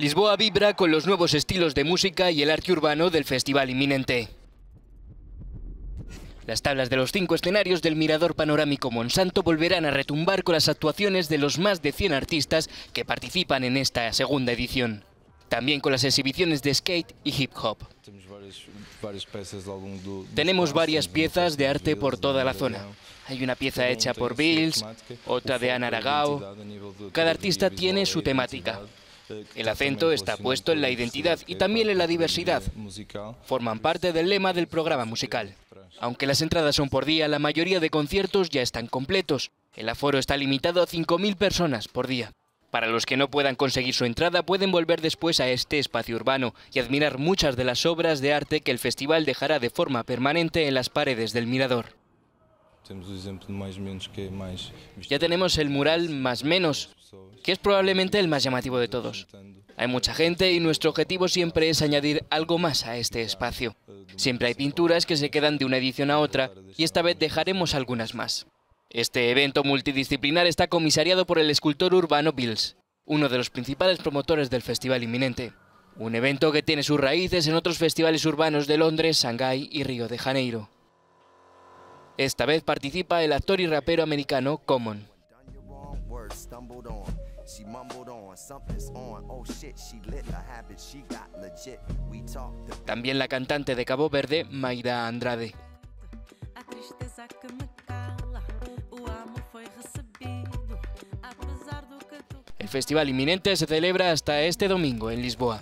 Lisboa vibra con los nuevos estilos de música y el arte urbano del festival inminente. Las tablas de los cinco escenarios del Mirador Panorámico Monsanto volverán a retumbar con las actuaciones de los más de 100 artistas que participan en esta segunda edición. También con las exhibiciones de skate y hip hop. Tenemos varias piezas de arte por toda la zona. Hay una pieza hecha por Bills, otra de Ana Aragao. Cada artista tiene su temática. El acento está puesto en la identidad y también en la diversidad. Forman parte del lema del programa musical. Aunque las entradas son por día, la mayoría de conciertos ya están completos. El aforo está limitado a 5.000 personas por día. Para los que no puedan conseguir su entrada, pueden volver después a este espacio urbano y admirar muchas de las obras de arte que el festival dejará de forma permanente en las paredes del mirador. Ya tenemos el mural Más Menos, que es probablemente el más llamativo de todos. Hay mucha gente y nuestro objetivo siempre es añadir algo más a este espacio. Siempre hay pinturas que se quedan de una edición a otra y esta vez dejaremos algunas más. Este evento multidisciplinar está comisariado por el escultor urbano Bills, uno de los principales promotores del festival inminente. Un evento que tiene sus raíces en otros festivales urbanos de Londres, Shanghái y Río de Janeiro. Esta vez participa el actor y rapero americano Common. También la cantante de Cabo Verde, Mayra Andrade. El festival inminente se celebra hasta este domingo en Lisboa.